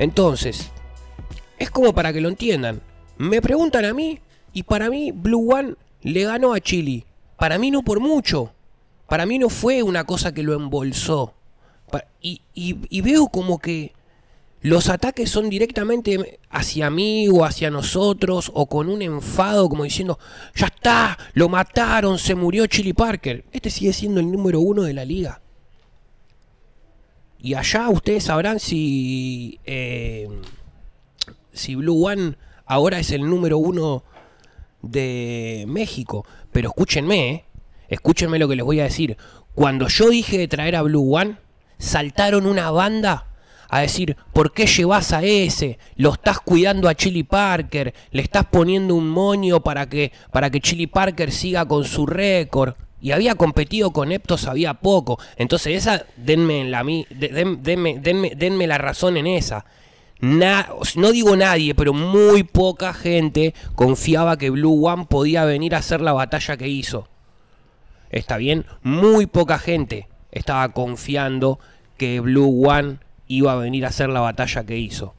Entonces, es como para que lo entiendan. Me preguntan a mí y para mí Blue One le ganó a Chili, Para mí no por mucho. Para mí no fue una cosa que lo embolsó. Y, y veo como que los ataques son directamente hacia mí o hacia nosotros o con un enfado como diciendo, ya está, lo mataron, se murió Chili Parker. Este sigue siendo el número uno de la liga. Y allá ustedes sabrán si, eh, si Blue One ahora es el número uno de México. Pero escúchenme, eh, escúchenme lo que les voy a decir. Cuando yo dije de traer a Blue One, saltaron una banda a decir, ¿por qué llevas a ese? Lo estás cuidando a Chili Parker, le estás poniendo un moño para que, para que Chili Parker siga con su récord y había competido con Eptos había poco. Entonces esa, denme la, la razón en esa. no digo nadie, pero muy poca gente confiaba que Blue One podía venir a hacer la batalla que hizo. Está bien, muy poca gente estaba confiando que Blue One iba a venir a hacer la batalla que hizo.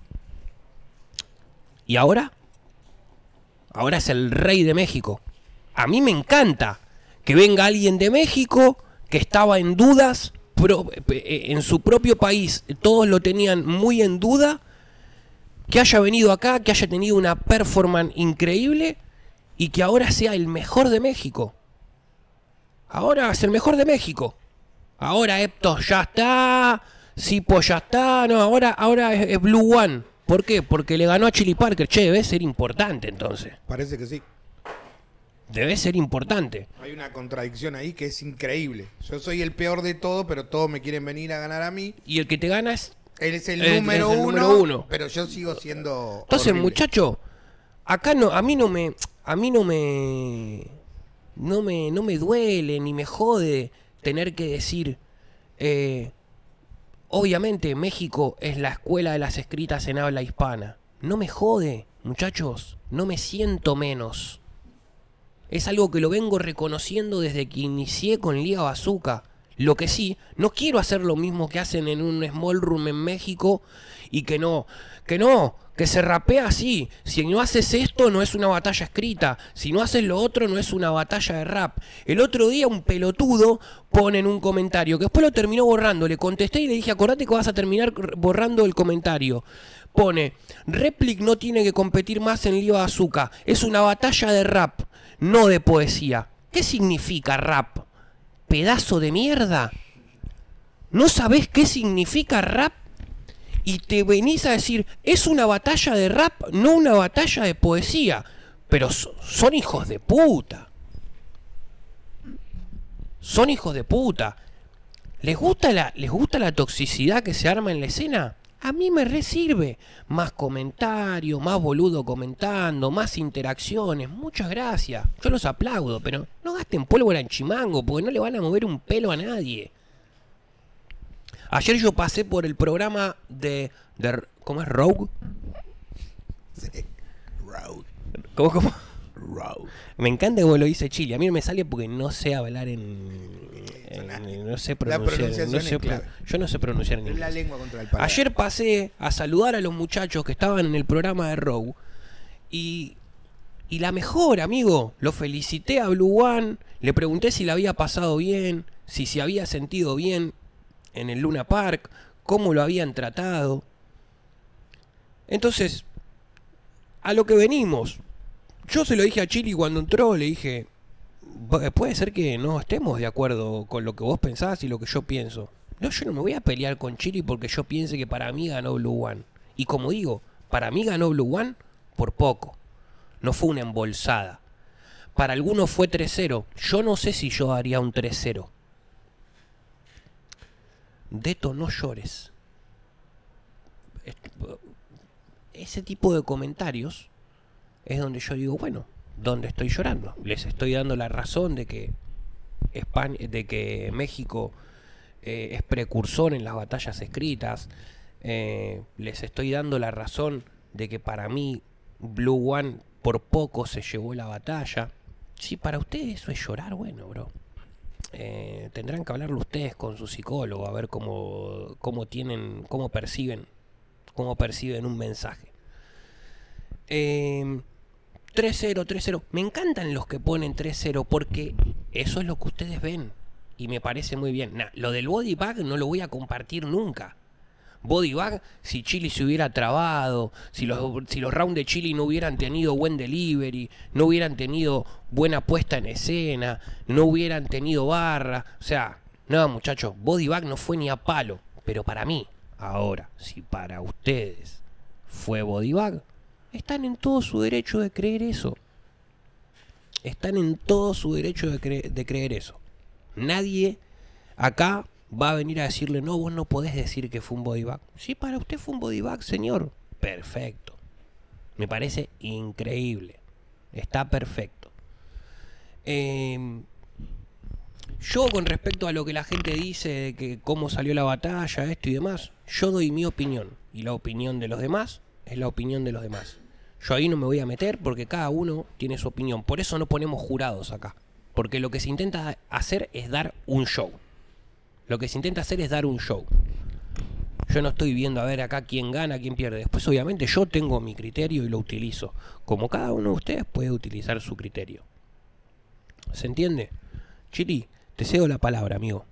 ¿Y ahora? Ahora es el rey de México. A mí me encanta que venga alguien de México que estaba en dudas, eh, eh, en su propio país todos lo tenían muy en duda, que haya venido acá, que haya tenido una performance increíble y que ahora sea el mejor de México. Ahora es el mejor de México. Ahora Eptos ya está, Sipo ya está, no, ahora, ahora es, Blue One. ¿Por qué? Porque le ganó a Chili Parker. Che, debe ser importante entonces. Parece que sí debe ser importante. Hay una contradicción ahí que es increíble. Yo soy el peor de todo, pero todos me quieren venir a ganar a mí. Y el que te gana es... Él es el, número, uno, pero yo sigo siendo... Entonces, muchachos, muchacho, acá no, a mí no me... A mí no me... No me, no me duele ni me jode tener que decir... Eh, obviamente México es la escuela de las escritas en habla hispana. No me jode, muchachos, no me siento menos es algo que lo vengo reconociendo desde que inicié con Liga Bazooka. Lo que sí, no quiero hacer lo mismo que hacen en un small room en México y que no, que no, que se rapea así. Si no haces esto, no es una batalla escrita. Si no haces lo otro, no es una batalla de rap. El otro día un pelotudo pone en un comentario, que después lo terminó borrando. Le contesté y le dije, acordate que vas a terminar borrando el comentario. Pone, Replic no tiene que competir más en Liga Azúcar. Es una batalla de rap no de poesía. ¿Qué significa rap? ¿Pedazo de mierda? ¿No sabes qué significa rap? Y te venís a decir, es una batalla de rap, no una batalla de poesía. Pero son hijos de puta. Son hijos de puta. ¿Les gusta la, les gusta la toxicidad que se arma en la escena? a mí me resirve. Más comentarios, más boludo comentando, más interacciones. Muchas gracias. Yo los aplaudo, pero no gasten pólvora en chimango porque no le van a mover un pelo a nadie. Ayer yo pasé por el programa de. ¿Cómo es? ¿Rogue? Rogue. ¿Cómo, cómo? Rogue. Me encanta cómo lo dice Chile. A mí no me sale porque no sé hablar en eh, no sé pronunciar. Yo no sé pronunciar en Ayer pasé a saludar a los muchachos que estaban en el programa de Row y, y la mejor, amigo. Lo felicité a Blue One, le pregunté si le había pasado bien, si se había sentido bien en el Luna Park, cómo lo habían tratado. Entonces, a lo que venimos. Yo se lo dije a Chili cuando entró, le dije, eh, puede ser que no estemos de acuerdo con lo que vos pensás y lo que yo pienso. No, yo no me voy a pelear con Chile porque yo piense que para mí ganó Blue One. Y como digo, para mí ganó Blue One por poco. No fue una embolsada. Para algunos fue 3-0. Yo no sé si yo haría un 3-0. Deto, no llores. Ese tipo de comentarios es donde yo digo, bueno, donde estoy llorando. Les estoy dando la razón de que, España, de que México eh, es precursor en las batallas escritas. Eh, les estoy dando la razón de que para mí Blue One por poco se llevó la batalla. Si para ustedes eso es llorar, bueno, bro. Eh, tendrán que hablarlo ustedes con su psicólogo a ver cómo, cómo tienen, cómo perciben, cómo perciben un mensaje. Eh, 3-0, 3-0. Me encantan los que ponen 3-0 porque eso es lo que ustedes ven y me parece muy bien. lo del body no lo voy a compartir nunca. Body si Chile se hubiera trabado, si los, si los rounds de Chile no hubieran tenido buen delivery, no hubieran tenido buena puesta en escena, no hubieran tenido barra. O sea, no, muchachos, body no fue ni a palo. Pero para mí, ahora, si para ustedes fue body están en todo su derecho de creer eso. Están en todo su derecho de, creer eso. Nadie acá va a venir a decirle, no, vos no podés decir que fue un bodybag. Sí, para usted fue un body señor. Perfecto. Me parece increíble. Está perfecto. Em, yo con respecto a lo que la gente dice de que cómo salió la batalla, esto y demás, yo doy mi opinión. Y la opinión de los demás es la opinión de los demás. Yo ahí no me voy a meter porque cada uno tiene su opinión. Por eso no ponemos jurados acá. Porque lo que se intenta hacer es dar un show. Lo que se intenta hacer es dar un show. Yo no estoy viendo a ver acá quién gana, quién pierde. Después, obviamente, yo tengo mi criterio y lo utilizo. Como cada uno de ustedes puede utilizar su criterio. ¿Se entiende? Chili, te cedo la palabra, amigo.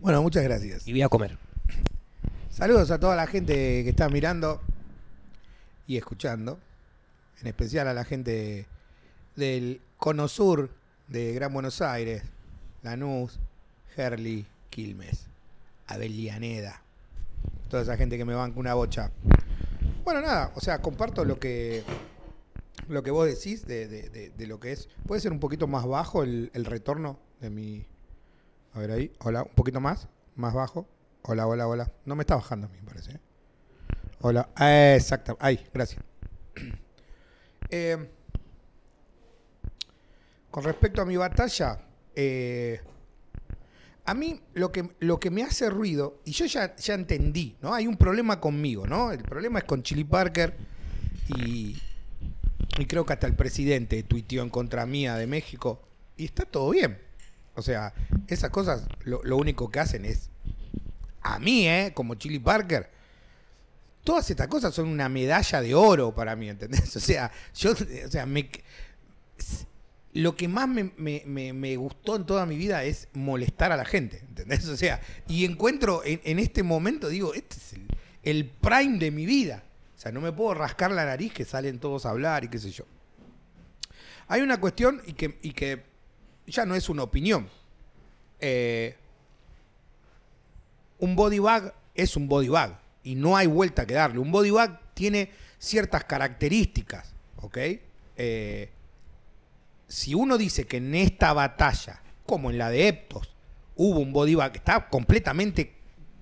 Bueno, muchas gracias. Y voy a comer. Saludos a toda la gente que está mirando y escuchando, en especial a la gente del Cono Sur de Gran Buenos Aires, Lanús, Herley Quilmes, Abelianeda toda esa gente que me banca una bocha. Bueno, nada, o sea, comparto lo que lo que vos decís de, lo que es. ¿Puede ser un poquito más bajo el, el retorno de mi. A ver ahí, hola, un poquito más, más bajo. Hola, hola, hola. No me está bajando a mí, me parece. ¿eh? Hola, eh, exacto. Ahí, gracias. Eh, con respecto a mi batalla, eh, a mí lo que, lo que me hace ruido, y yo ya, ya entendí, ¿no? Hay un problema conmigo, ¿no? El problema es con Chili Parker y, creo que hasta el presidente tuiteó en contra mía de México. Y está todo bien. O sea, esas cosas lo, lo único que hacen es a mí, ¿eh? Como Chili Parker todas estas cosas son una medalla de oro para mí, ¿entendés? O sea, yo, o sea, lo que más me, gustó en toda mi vida es molestar a la gente, ¿entendés? O sea, y encuentro en, este momento, digo, este es el, prime de mi vida. O sea, no me puedo rascar la nariz que salen todos a hablar y qué sé yo. Hay una cuestión y que, que ya no es una opinión. Eh, un body es un body y no hay vuelta que darle. Un body tiene ciertas características, ¿ok? Eh, si uno dice que en esta batalla, como en la de Eptos, hubo un body está completamente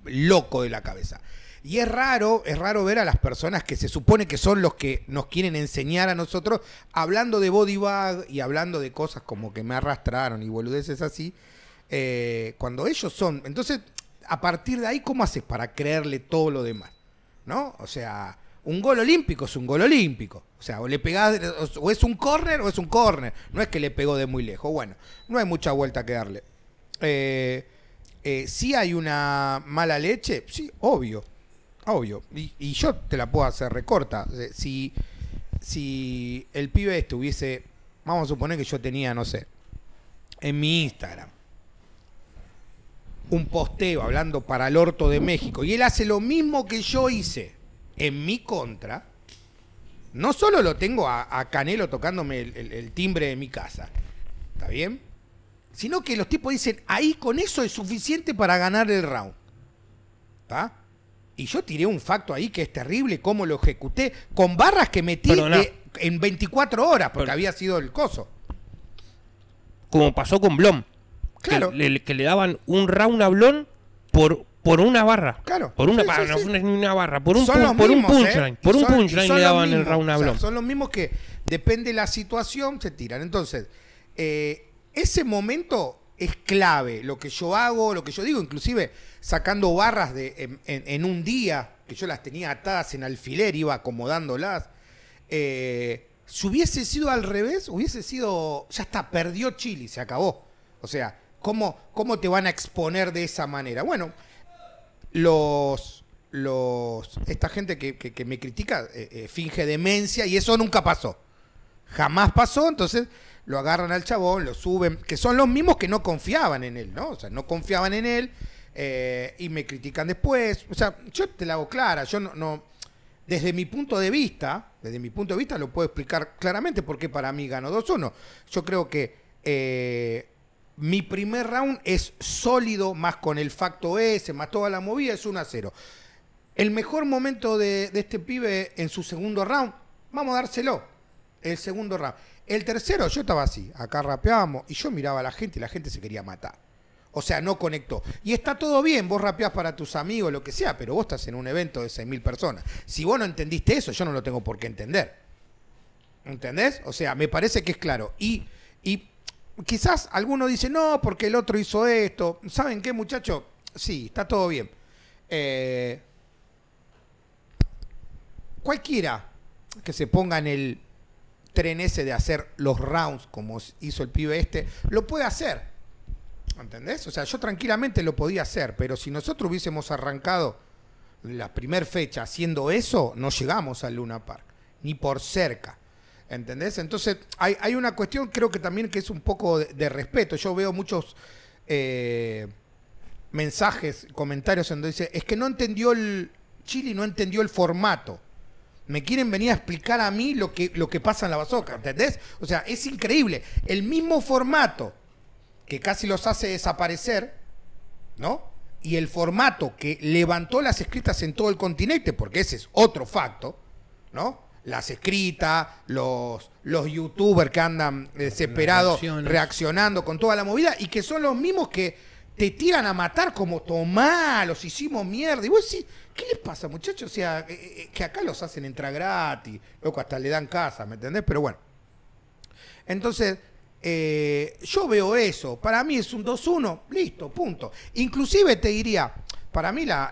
loco de la cabeza. Y es raro, es raro ver a las personas que se supone que son los que nos quieren enseñar a nosotros, hablando de body y hablando de cosas como que me arrastraron y boludeces así, eh, cuando ellos son. Entonces, a partir de ahí, ¿cómo haces para creerle todo lo demás? ¿No? O sea, un gol olímpico es un gol olímpico. O sea, o le pegás, o es un córner o es un córner. No es que le pegó de muy lejos. Bueno, no hay mucha vuelta que darle. Eh, eh, si hay una mala leche, sí, obvio. Obvio. Y, yo te la puedo hacer recorta. Eh, si, si el pibe estuviese, vamos a suponer que yo tenía, no sé, en mi Instagram, un posteo hablando para el orto de México y él hace lo mismo que yo hice en mi contra, no solo lo tengo a, Canelo tocándome el, timbre de mi casa, ¿está bien? Sino que los tipos dicen, ahí con eso es suficiente para ganar el round. ¿Está? Y yo tiré un facto ahí que es terrible, cómo lo ejecuté, con barras que metí en 24 horas, porque había sido el coso. Como pasó con Blom. Claro. Que, le, daban un round hablón por, por una barra. Claro. Por una, una barra, por un, por punchline. Por un punchline ¿eh? le daban el round hablón. son los mismos que, depende de la situación, se tiran. Entonces, eh, ese momento es clave. Lo que yo hago, lo que yo digo, inclusive sacando barras de, en, un día, que yo las tenía atadas en alfiler, iba acomodándolas. Eh, si hubiese sido al revés, hubiese sido. Ya está, perdió Chile, se acabó. O sea, ¿Cómo, ¿Cómo te van a exponer de esa manera? Bueno, los, los, esta gente que, me critica eh, eh, finge demencia y eso nunca pasó. Jamás pasó, entonces lo agarran al chabón, lo suben, que son los mismos que no confiaban en él, ¿no? O sea, no confiaban en él eh, y me critican después. O sea, yo te la hago clara, yo no, no, desde mi punto de vista, desde mi punto de vista lo puedo explicar claramente porque para mí ganó 2-1. Yo creo que mi primer round es sólido, más con el facto S, más toda la movida, es 1 a 0. El mejor momento de, este pibe en su segundo round, vamos a dárselo. El segundo round. El tercero, yo estaba así, acá rapeábamos y yo miraba a la gente y la gente se quería matar. O sea, no conectó. Y está todo bien, vos rapeás para tus amigos, lo que sea, pero vos estás en un evento de 6.000 personas. Si vos no entendiste eso, yo no lo tengo por qué entender. ¿Entendés? O sea, me parece que es claro. Y, y quizás alguno dice, no, porque el otro hizo esto. ¿Saben qué, muchacho? Sí, está todo bien. Eh, cualquiera que se ponga en el tren ese de hacer los rounds como hizo el pibe este, lo puede hacer. ¿Entendés? O sea, yo tranquilamente lo podía hacer, pero si nosotros hubiésemos arrancado la primera fecha haciendo eso, no llegamos al Luna Park, ni por cerca. ¿Entendés? Entonces, hay, una cuestión, creo que también que es un poco de, respeto. Yo veo muchos eh, mensajes, comentarios en donde dice, es que no entendió el. Chile no entendió el formato. Me quieren venir a explicar a mí lo que, lo que pasa en la bazoca, ¿entendés? O sea, es increíble. El mismo formato que casi los hace desaparecer, ¿no? Y el formato que levantó las escritas en todo el continente, porque ese es otro facto, ¿no? las escritas, los, los youtubers que andan desesperados reaccionando con toda la movida y que son los mismos que te tiran a matar como tomá, los hicimos mierda. Y vos decís, ¿qué les pasa, muchachos? O sea, eh, eh, que acá los hacen entrar gratis, loco, hasta le dan casa, ¿me entendés? Pero bueno. Entonces, eh, yo veo eso. Para mí es un 2-1, listo, punto. Inclusive te diría, para mí la,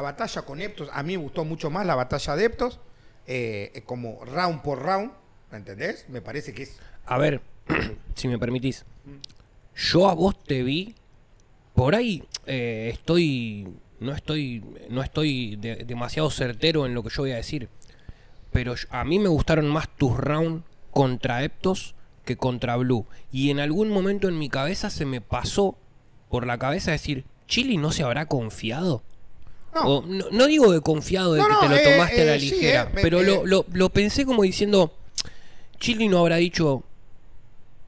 batalla con Eptos, a mí me gustó mucho más la batalla de Eptos. Eh, eh, como round por round, ¿me entendés? Me parece que es... A ver, si me permitís, yo a vos te vi, por ahí eh, estoy, no estoy, no estoy demasiado certero en lo que yo voy a decir, pero a mí me gustaron más tus round contra Eptos que contra Blue. Y en algún momento en mi cabeza se me pasó por la cabeza decir, ¿Chili no se habrá confiado? No. digo de confiado de que te lo eh, tomaste a la eh, ligera, eh, pero lo, pensé como diciendo, Chili no habrá dicho,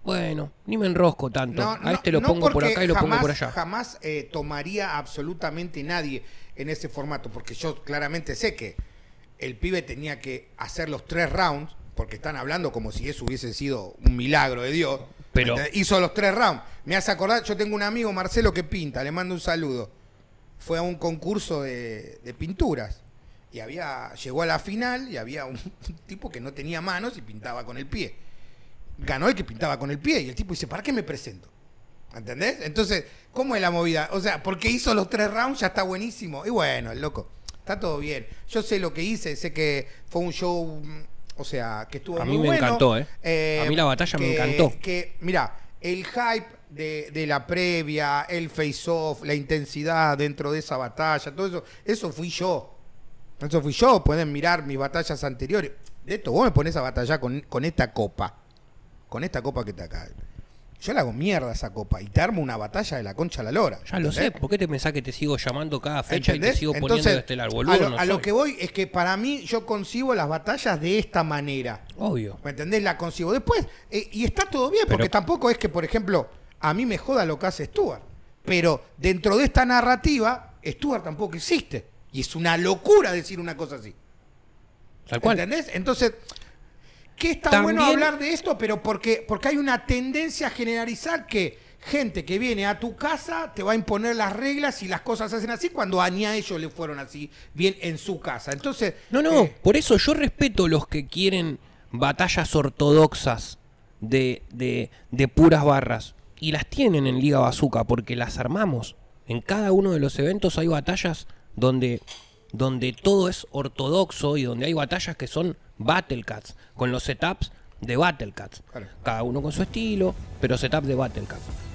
bueno, ni me enrosco tanto, a este lo pongo por acá y lo pongo por allá. Jamás tomaría absolutamente nadie en ese formato, porque yo claramente sé que el pibe tenía que hacer los tres rounds, porque están hablando como si eso hubiese sido un milagro de Dios. Pero hizo los tres rounds. Me hace acordar, yo tengo un amigo, Marcelo, que pinta, le mando un saludo fue a un concurso de, pinturas y había llegó a la final y había un, tipo que no tenía manos y pintaba con el pie. Ganó el que pintaba con el pie y el tipo dice, ¿para qué me presento? ¿Entendés? Entonces, ¿cómo es la movida? O sea, porque hizo los tres rounds ya está buenísimo. Y bueno, el loco, está todo bien. Yo sé lo que hice, sé que fue un show, mm, o sea, que estuvo... A mí me encantó, ¿eh? A eh, mí la batalla me encantó. Que, mira, el hype de, la previa, el face-off, la intensidad dentro de esa batalla, todo eso, eso fui yo. Eso fui yo, pueden mirar mis batallas anteriores. De esto, vos me pones a batallar con, con esta copa, con esta copa que te acá. Yo le hago mierda esa copa y te armo una batalla de la concha a la lora. Ya lo sé, ¿por qué te pensás que te sigo llamando cada fecha y te sigo Entonces, poniendo este boludo? A, lo, que voy es que para mí yo concibo las batallas de esta manera. Obvio. ¿Me entendés? La concibo. Después, eh, y está todo bien, porque tampoco es que, por ejemplo, a mí me joda lo que hace Stuart. Pero dentro de esta narrativa, Stuart tampoco existe. Y es una locura decir una cosa así. Tal ¿Entendés? Entonces, ¿qué está bueno hablar de esto, pero porque, porque hay una tendencia a generalizar que gente que viene a tu casa te va a imponer las reglas y las cosas se hacen así cuando ni a ellos le fueron así, bien en su casa. Entonces. No, no, eh, por eso yo respeto los que quieren batallas ortodoxas de, de puras barras y las tienen en Liga Bazooka porque las armamos. En cada uno de los eventos hay batallas donde, donde todo es ortodoxo y donde hay batallas que son Battlecats, con los setups de Battlecats. Cada uno con su estilo, pero setup de Battlecats.